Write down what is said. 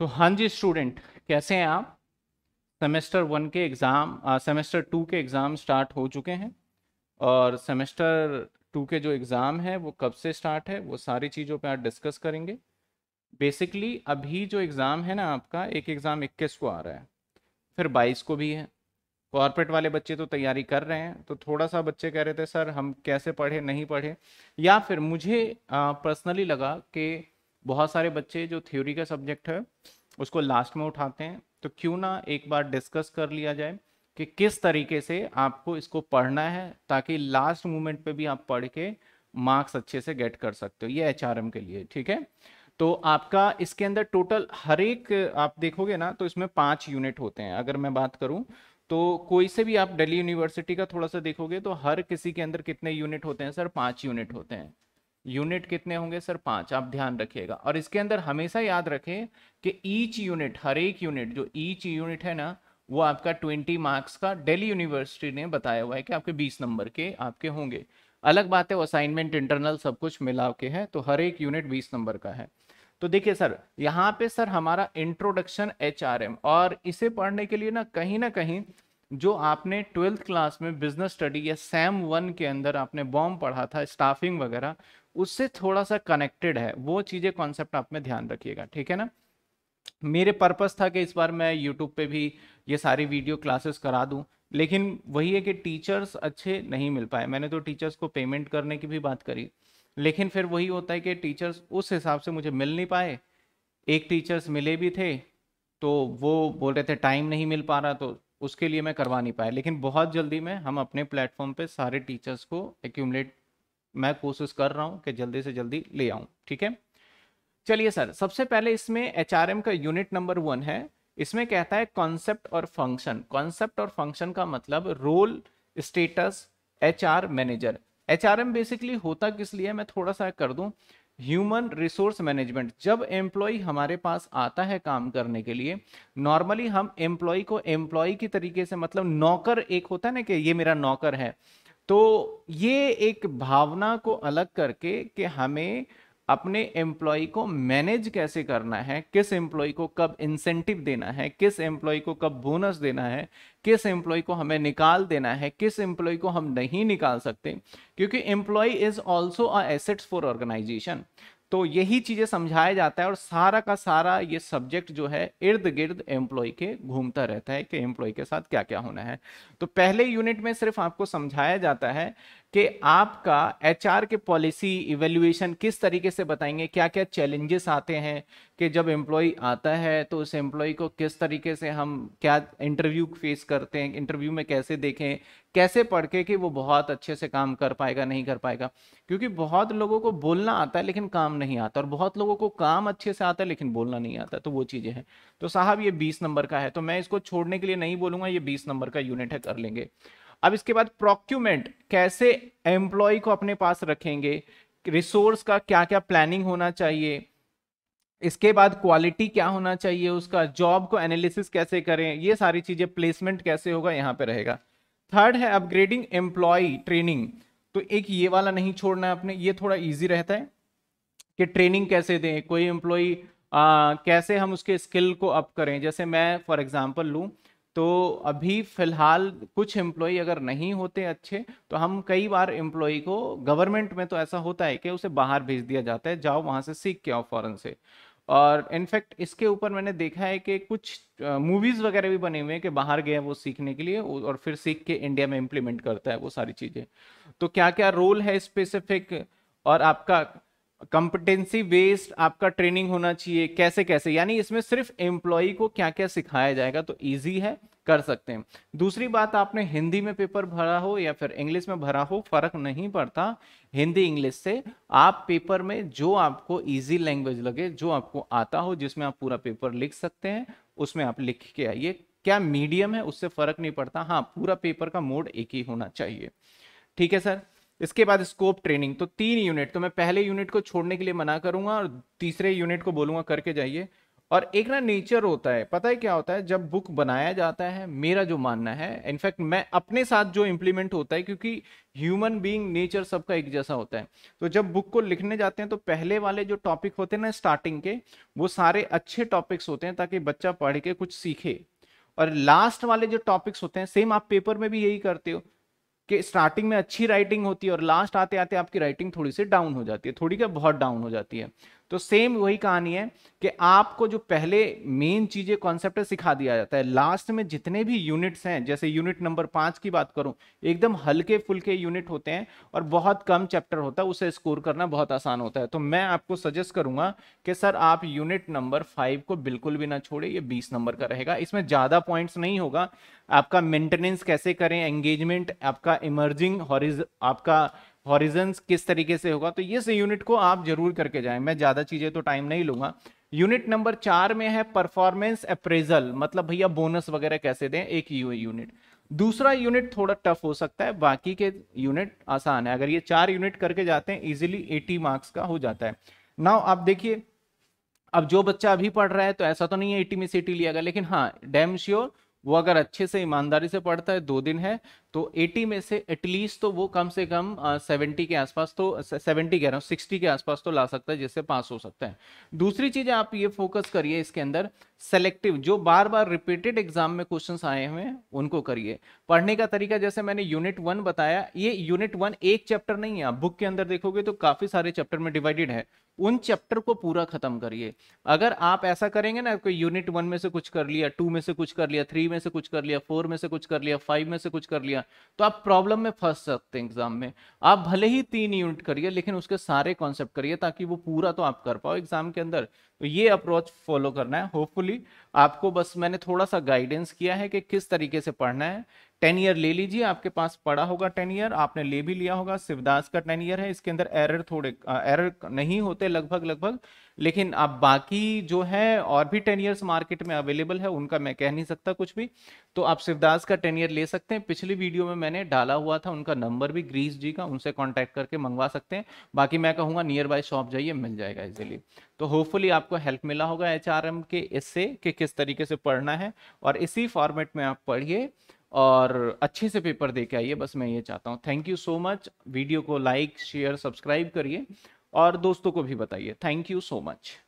तो हाँ जी स्टूडेंट कैसे हैं आप सेमेस्टर वन के एग्ज़ाम सेमेस्टर टू के एग्ज़ाम स्टार्ट हो चुके हैं और सेमेस्टर टू के जो एग्ज़ाम है वो कब से स्टार्ट है वो सारी चीज़ों पे आज डिस्कस करेंगे बेसिकली अभी जो एग्ज़ाम है ना आपका एक एग्ज़ाम 21 को आ रहा है फिर 22 को भी है कॉर्पोरेट वाले बच्चे तो तैयारी कर रहे हैं तो थोड़ा सा बच्चे कह रहे थे सर हम कैसे पढ़े नहीं पढ़े या फिर मुझे पर्सनली लगा कि बहुत सारे बच्चे जो थ्योरी का सब्जेक्ट है उसको लास्ट में उठाते हैं तो क्यों ना एक बार डिस्कस कर लिया जाए कि किस तरीके से आपको इसको पढ़ना है ताकि लास्ट मोमेंट पे भी आप पढ़ के मार्क्स अच्छे से गेट कर सकते हो ये एच के लिए ठीक है तो आपका इसके अंदर टोटल हर एक आप देखोगे ना तो इसमें पाँच यूनिट होते हैं अगर मैं बात करूँ तो कोई से भी आप दिल्ली यूनिवर्सिटी का थोड़ा सा देखोगे तो हर किसी के अंदर कितने यूनिट होते हैं सर पांच यूनिट होते हैं यूनिट कितने होंगे सर पांच आप ध्यान रखिएगा और इसके अंदर हमेशा याद रखें कि ईच यूनिट हर एक यूनिट जो ईच यूनिट है ना वो आपका ट्वेंटी मार्क्स का दिल्ली यूनिवर्सिटी ने बताया हुआ है कि आपके बीस नंबर के आपके होंगे अलग बात है वो असाइनमेंट इंटरनल सब कुछ मिला के है तो हर एक यूनिट बीस नंबर का है तो देखिए सर यहाँ पे सर हमारा इंट्रोडक्शन एच और इसे पढ़ने के लिए ना कहीं ना कहीं जो आपने ट्वेल्थ क्लास में बिजनेस स्टडी या सैम वन के अंदर आपने बॉम्ब पढ़ा था स्टाफिंग वगैरह उससे थोड़ा सा कनेक्टेड है वो चीज़ें कॉन्सेप्ट आप में ध्यान रखिएगा ठीक है ना मेरे पर्पस था कि इस बार मैं यूट्यूब पे भी ये सारी वीडियो क्लासेस करा दूं लेकिन वही है कि टीचर्स अच्छे नहीं मिल पाए मैंने तो टीचर्स को पेमेंट करने की भी बात करी लेकिन फिर वही होता है कि टीचर्स उस हिसाब से मुझे मिल नहीं पाए एक टीचर्स मिले भी थे तो वो बोल रहे थे टाइम नहीं मिल पा रहा तो उसके लिए मैं करवा नहीं पाया लेकिन बहुत जल्दी मैं हम अपने प्लेटफॉर्म पे सारे टीचर्स को एक्यूमलेट मैं कोशिश कर रहा हूँ कि जल्दी से जल्दी ले आऊँ ठीक है चलिए सर सबसे पहले इसमें एच का यूनिट नंबर वन है इसमें कहता है कॉन्सेप्ट और फंक्शन कॉन्सेप्ट और फंक्शन का मतलब role status H manager H basically होता किस लिए मैं थोड़ा सा कर दूं ह्यूमन रिसोर्स मैनेजमेंट जब एम्प्लॉय हमारे पास आता है काम करने के लिए नॉर्मली हम एम्प्लॉय को एम्प्लॉय की तरीके से मतलब नौकर एक होता है ना कि ये मेरा नौकर है तो ये एक भावना को अलग करके कि हमें अपने एम्प्लॉय को मैनेज कैसे करना है किस एम्प्लॉय को कब इंसेंटिव देना है किस एम्प्लॉय को कब बोनस देना है किस एम्प्लॉय को हमें निकाल देना है किस एम्प्लॉय को हम नहीं निकाल सकते क्योंकि employ is also a assets for organisation तो यही चीजें समझाया जाता है और सारा का सारा ये सब्जेक्ट जो है इर्द गिर्द एम्प्लॉय के घूमता रहता है कि एम्प्लॉय के साथ क्या क्या होना है तो पहले यूनिट में सिर्फ आपको समझाया जाता है कि आपका एचआर के पॉलिसी इवेल्युएशन किस तरीके से बताएंगे क्या क्या चैलेंजेस आते हैं कि जब एम्प्लॉय आता है तो उस एम्प्लॉय को किस तरीके से हम क्या इंटरव्यू फेस करते हैं इंटरव्यू में कैसे देखें कैसे पढ़ के कि वो बहुत अच्छे से काम कर पाएगा नहीं कर पाएगा क्योंकि बहुत लोगों को बोलना आता है लेकिन काम नहीं आता और बहुत लोगों को काम अच्छे से आता है लेकिन बोलना नहीं आता तो वो चीज़ें हैं तो साहब ये बीस नंबर का है तो मैं इसको छोड़ने के लिए नहीं बोलूँगा ये बीस नंबर का यूनिट है कर लेंगे अब इसके बाद प्रोक्यूमेंट कैसे एम्प्लॉय को अपने पास रखेंगे रिसोर्स का क्या क्या प्लानिंग होना चाहिए इसके बाद क्वालिटी क्या होना चाहिए उसका जॉब को एनालिसिस कैसे करें ये सारी चीज़ें प्लेसमेंट कैसे होगा यहाँ पे रहेगा थर्ड है अपग्रेडिंग एम्प्लॉय ट्रेनिंग तो एक ये वाला नहीं छोड़ना है अपने ये थोड़ा इजी रहता है कि ट्रेनिंग कैसे दें कोई एम्प्लॉय कैसे हम उसके स्किल को अप करें जैसे मैं फॉर एग्जाम्पल लूँ तो अभी फ़िलहाल कुछ एम्प्लॉय अगर नहीं होते अच्छे तो हम कई बार एम्प्लॉय को गवर्नमेंट में तो ऐसा होता है कि उसे बाहर भेज दिया जाता है जाओ वहां से सीख के आओ फॉरन से और इनफैक्ट इसके ऊपर मैंने देखा है कि कुछ मूवीज़ वगैरह भी बने हुए हैं कि बाहर गए वो सीखने के लिए और फिर सीख के इंडिया में इम्प्लीमेंट करता है वो सारी चीज़ें तो क्या क्या रोल है स्पेसिफिक और आपका कंपिटेंसी बेस्ड आपका ट्रेनिंग होना चाहिए कैसे कैसे यानी इसमें सिर्फ एम्प्लॉय को क्या क्या सिखाया जाएगा तो ईजी है कर सकते हैं दूसरी बात आपने हिंदी में पेपर भरा हो या फिर इंग्लिश में भरा हो फर्क नहीं पड़ता हिंदी इंग्लिश से आप पेपर में जो आपको इजी लैंग्वेज लगे जो आपको आता हो जिसमें आप पूरा पेपर लिख सकते हैं उसमें आप लिख के आइए क्या मीडियम है उससे फर्क नहीं पड़ता हाँ पूरा पेपर का मोड एक ही होना चाहिए ठीक है सर इसके बाद स्कोप ट्रेनिंग तो तीन यूनिट तो मैं पहले यूनिट को छोड़ने के लिए मना करूंगा और तीसरे यूनिट को बोलूंगा करके जाइए और एक ना नेचर होता है पता है क्या होता है जब बुक बनाया जाता है मेरा जो मानना है इनफैक्ट मैं अपने साथ जो इम्प्लीमेंट होता है क्योंकि ह्यूमन बीइंग नेचर सबका एक जैसा होता है तो जब बुक को लिखने जाते हैं तो पहले वाले जो टॉपिक होते हैं ना स्टार्टिंग के वो सारे अच्छे टॉपिक्स होते हैं ताकि बच्चा पढ़ के कुछ सीखे और लास्ट वाले जो टॉपिक्स होते हैं सेम आप पेपर में भी यही करते हो कि स्टार्टिंग में अच्छी राइटिंग होती है और लास्ट आते आते आपकी राइटिंग थोड़ी सी डाउन हो जाती है थोड़ी क्या बहुत डाउन हो जाती है तो सेम वही कहानी है कि आपको जो पहले मेन चीजें कॉन्सेप्ट सिखा दिया जाता है लास्ट में जितने भी यूनिट्स हैं जैसे यूनिट नंबर पांच की बात करूं एकदम हल्के फुल्के यूनिट होते हैं और बहुत कम चैप्टर होता है उसे स्कोर करना बहुत आसान होता है तो मैं आपको सजेस्ट करूंगा कि सर आप यूनिट नंबर फाइव को बिल्कुल भी ना छोड़े ये बीस नंबर का रहेगा इसमें ज्यादा पॉइंट्स नहीं होगा आपका मेंटेनेंस कैसे करें एंगेजमेंट आपका इमर्जिंग हॉरिज आपका हॉरिजन्स किस तरीके से होगा तो इस यूनिट को आप जरूर करके जाएं मैं ज़्यादा चीज़ें तो टाइम नहीं लूंगा यूनिट नंबर चार में है परफॉर्मेंस अप्रेजल मतलब भैया बोनस वगैरह कैसे दें एक ही यूनिट दूसरा यूनिट थोड़ा टफ हो सकता है बाकी के यूनिट आसान है अगर ये चार यूनिट करके जाते हैं इजिली एटी मार्क्स का हो जाता है नाउ आप देखिए अब जो बच्चा अभी पढ़ रहा है तो ऐसा तो नहीं है एटी में सीटी लिया गया लेकिन हाँ डैम श्योर वो अगर अच्छे से ईमानदारी से पढ़ता है दो दिन है तो 80 में से एटलीस्ट तो वो कम से कम सेवेंटी के आसपास तो सेवेंटी कह रहा हूँ सिक्सटी के आसपास तो ला सकता है जिससे पास हो सकता है दूसरी चीज़ आप ये फोकस करिए इसके अंदर सेलेक्टिव जो बार बार रिपीटेड एग्जाम में क्वेश्चन आए हुए हैं उनको करिए पढ़ने का तरीका जैसे मैंने यूनिट वन बताया ये यूनिट वन एक चैप्टर नहीं है आप बुक के अंदर देखोगे तो काफ़ी सारे चैप्टर में डिवाइडेड है उन चैप्टर को पूरा खत्म करिए अगर आप ऐसा करेंगे ना कोई यूनिट वन में से कुछ कर लिया टू में से कुछ कर लिया थ्री में से कुछ कर लिया फोर में से कुछ कर लिया फाइव में से कुछ कर लिया किया तो आप प्रॉब्लम में फंस सकते हैं एग्जाम में आप भले ही तीन यूनिट करिए लेकिन उसके सारे कॉन्सेप्ट करिए ताकि वो पूरा तो आप कर पाओ एग्जाम के अंदर तो ये अप्रोच फॉलो करना है होपफुली आपको बस मैंने थोड़ा सा गाइडेंस किया है कि किस तरीके से पढ़ना है टेन ईयर ले लीजिए आपके पास पड़ा होगा टेन ईयर आपने ले भी लिया होगा शिवदास का टेन ईयर है इसके अंदर एरर थोड़े एरर नहीं होते लगभग लगभग लेकिन अब बाकी जो है और भी टेन ईयर्स मार्केट में अवेलेबल है उनका मैं कह नहीं सकता कुछ भी तो आप शिवदास का टेन ईयर ले सकते हैं पिछली वीडियो में मैंने डाला हुआ था उनका नंबर भी ग्रीस जी का उनसे कॉन्टैक्ट करके मंगवा सकते हैं बाकी मैं कहूँगा नियर बाय शॉप जाइए मिल जाएगा इजिली तो होपफुली आपको हेल्प मिला होगा एच के इससे कि किस तरीके से पढ़ना है और इसी फॉर्मेट में आप पढ़िए और अच्छे से पेपर दे के आइए बस मैं ये चाहता हूँ thank you so much video को लाइक शेयर सब्सक्राइब करिए और दोस्तों को भी बताइए थैंक यू सो मच